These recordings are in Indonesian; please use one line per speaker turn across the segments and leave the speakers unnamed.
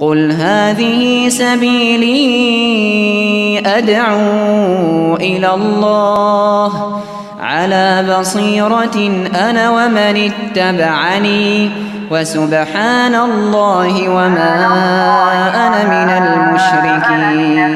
قل هذه سبيلي أدعو إلى الله على بصيرة أنا ومن اتبعني وسبحان الله وما أنا من المشركين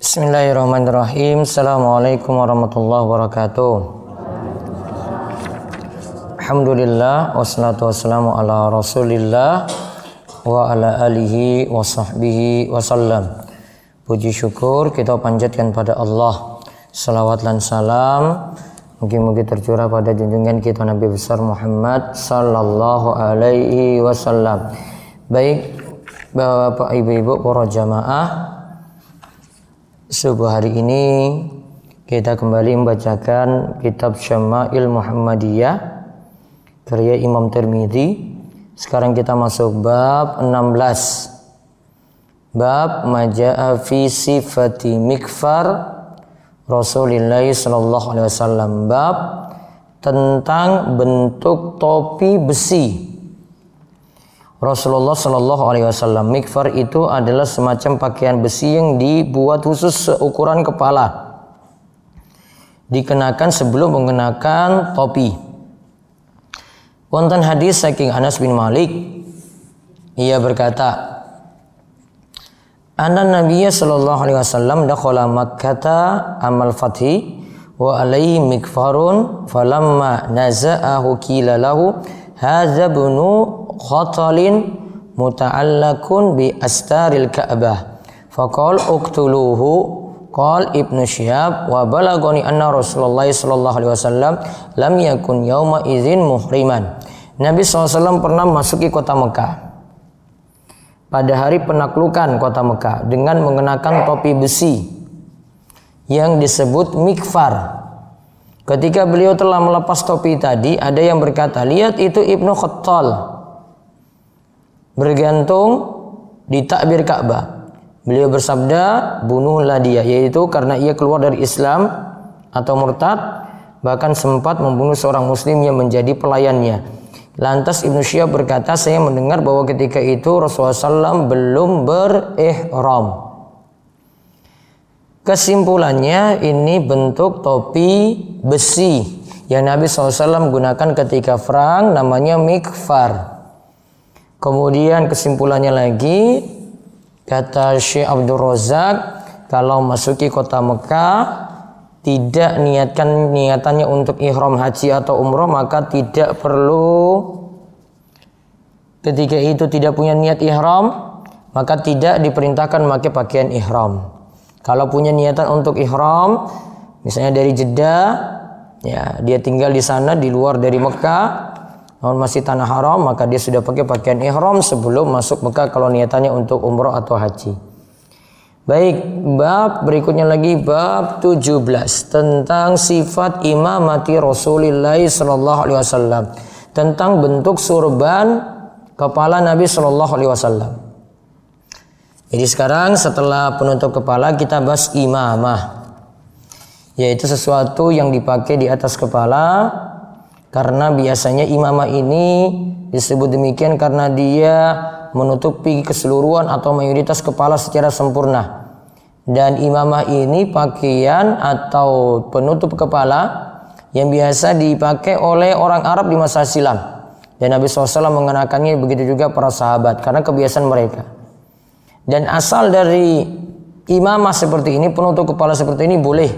بسم الله الرحمن الرحيم السلام عليكم ورحمة الله وبركاته Alhamdulillah wassalatu wassalamu ala Rasulillah wa ala alihi wa sahbihi wasallam. Puji syukur kita panjatkan pada Allah. Salawat dan salam mungkin-mungkin tercurah pada junjungan kita Nabi besar Muhammad sallallahu alaihi wasallam. Baik Bapak Ibu-ibu para jamaah subuh hari ini kita kembali membacakan kitab Syama'il Muhammadiyah karya Imam Tirmidzi. Sekarang kita masuk bab 16. Bab maja'a fi sifati mikfar Rasulullah sallallahu alaihi wasallam. Bab tentang bentuk topi besi. Rasulullah sallallahu Alaihi Wasallam mikfar itu adalah semacam pakaian besi yang dibuat khusus seukuran kepala dikenakan sebelum mengenakan topi. Wonten hadis saking Anas bin Malik ia berkata Anna Nabiya sallallahu alaihi wasallam dakhala Makkah amal fathi wa alaihi mikfarun falamma naza'ahu qila lahu hadza bunu khatalin muta'allakun bi astaril ka'bah faqal uqtuluhu Qal Ibnu Syihab wa balagoni anna Rasulullah sallallahu alaihi wasallam lam yakun yauma izin muhriman. Nabi SAW pernah masuki kota Mekah pada hari penaklukan kota Mekah dengan mengenakan topi besi yang disebut mikfar. Ketika beliau telah melepas topi tadi, ada yang berkata, lihat itu Ibnu Khattal bergantung di takbir Ka'bah. Beliau bersabda, bunuhlah dia, yaitu karena ia keluar dari Islam atau murtad, bahkan sempat membunuh seorang muslim yang menjadi pelayannya. Lantas Ibnu Syihab berkata, saya mendengar bahwa ketika itu Rasulullah SAW belum berihram. Kesimpulannya ini bentuk topi besi yang Nabi SAW gunakan ketika perang namanya mikfar. Kemudian kesimpulannya lagi Kata Syekh Abdul Razak, kalau masuki kota Mekah tidak niatkan niatannya untuk ihram haji atau umroh maka tidak perlu ketika itu tidak punya niat ihram maka tidak diperintahkan memakai pakaian ihram. Kalau punya niatan untuk ihram misalnya dari Jeddah ya dia tinggal di sana di luar dari Mekah namun masih tanah haram maka dia sudah pakai pakaian ihram sebelum masuk Mekah kalau niatannya untuk umroh atau haji. Baik, bab berikutnya lagi bab 17 tentang sifat imamati Rasulullah sallallahu alaihi wasallam, tentang bentuk surban kepala Nabi sallallahu alaihi wasallam. Jadi sekarang setelah penutup kepala kita bahas imamah yaitu sesuatu yang dipakai di atas kepala karena biasanya imamah ini disebut demikian karena dia menutupi keseluruhan atau mayoritas kepala secara sempurna. Dan imamah ini pakaian atau penutup kepala yang biasa dipakai oleh orang Arab di masa silam. Dan Nabi SAW mengenakannya begitu juga para sahabat karena kebiasaan mereka. Dan asal dari imamah seperti ini, penutup kepala seperti ini boleh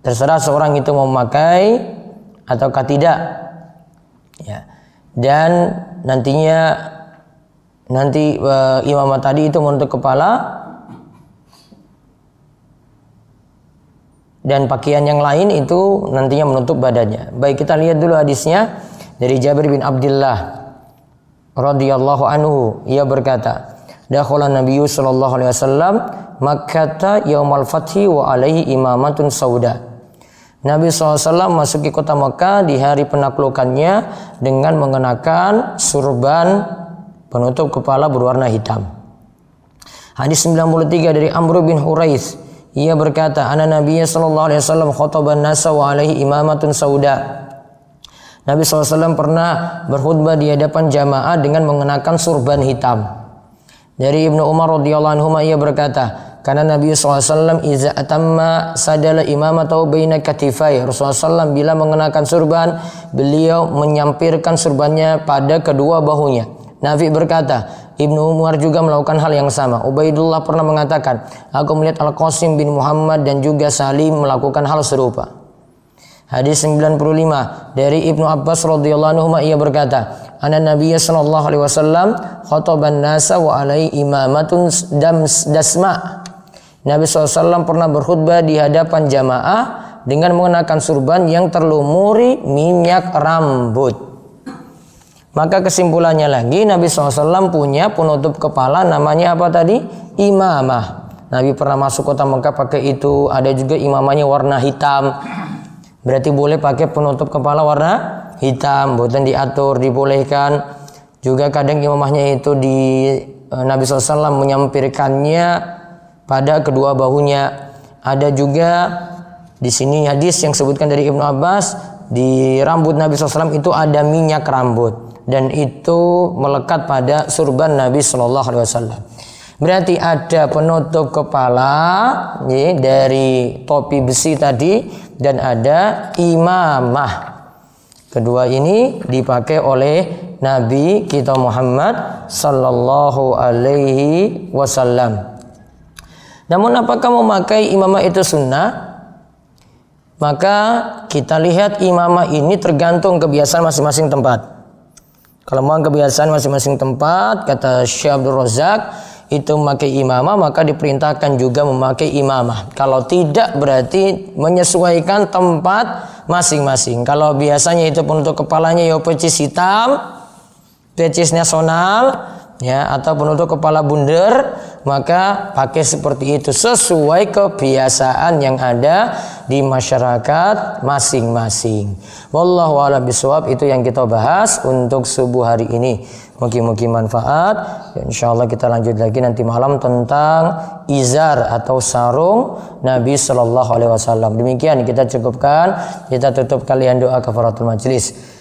Terserah seorang itu mau memakai ataukah tidak. Ya. Dan nantinya nanti e, imamah tadi itu menutup kepala dan pakaian yang lain itu nantinya menutup badannya. Baik kita lihat dulu hadisnya dari Jabir bin Abdullah radhiyallahu anhu ia berkata Dakhala Nabi sallallahu alaihi wasallam makkata yaumal fathi wa alaihi imamatun sauda Nabi SAW masuki kota Mekah di hari penaklukannya dengan mengenakan surban penutup kepala berwarna hitam. Hadis 93 dari Amr bin Hurais. Ia berkata, Anak Nabi Sallallahu Alaihi Wasallam khotoban nasa wa alaihi imamatun sauda. Nabi SAW pernah berkhutbah di hadapan jamaah dengan mengenakan surban hitam. Dari Ibnu Umar radhiyallahu anhu ia berkata, karena Nabi SAW iza atamma sadala atau baina katifai. Rasulullah SAW bila mengenakan surban, beliau menyampirkan surbannya pada kedua bahunya. Nabi berkata, Ibnu Umar juga melakukan hal yang sama. Ubaidullah pernah mengatakan, aku melihat Al-Qasim bin Muhammad dan juga Salim melakukan hal serupa. Hadis 95 dari Ibnu Abbas radhiyallahu anhu ia berkata, "Anna Nabi sallallahu alaihi wasallam khotoban nasa wa alai imamatun dasma." Nabi SAW pernah berkhutbah di hadapan jamaah dengan mengenakan surban yang terlumuri minyak rambut. Maka kesimpulannya lagi Nabi SAW punya penutup kepala namanya apa tadi? Imamah. Nabi pernah masuk kota Mekah pakai itu. Ada juga imamahnya warna hitam. Berarti boleh pakai penutup kepala warna hitam. Bukan diatur, dibolehkan. Juga kadang imamahnya itu di eh, Nabi SAW menyampirkannya pada kedua bahunya. Ada juga di sini hadis yang disebutkan dari Ibnu Abbas di rambut Nabi SAW itu ada minyak rambut dan itu melekat pada surban Nabi Shallallahu Alaihi Wasallam. Berarti ada penutup kepala ya, dari topi besi tadi dan ada imamah. Kedua ini dipakai oleh Nabi kita Muhammad Sallallahu Alaihi Wasallam. Namun apakah memakai imamah itu sunnah? Maka kita lihat imamah ini tergantung kebiasaan masing-masing tempat. Kalau memang kebiasaan masing-masing tempat, kata Syekh Abdul Razak, itu memakai imamah maka diperintahkan juga memakai imamah. Kalau tidak berarti menyesuaikan tempat masing-masing. Kalau biasanya itu pun untuk kepalanya ya pecis hitam, pecis nasional ya atau untuk kepala bundar maka pakai seperti itu sesuai kebiasaan yang ada di masyarakat masing-masing. Wallahu a'lam bishawab itu yang kita bahas untuk subuh hari ini. Mungkin-mungkin manfaat. Dan insya Allah kita lanjut lagi nanti malam tentang izar atau sarung Nabi Shallallahu Alaihi Wasallam. Demikian kita cukupkan. Kita tutup kalian doa kafaratul majlis.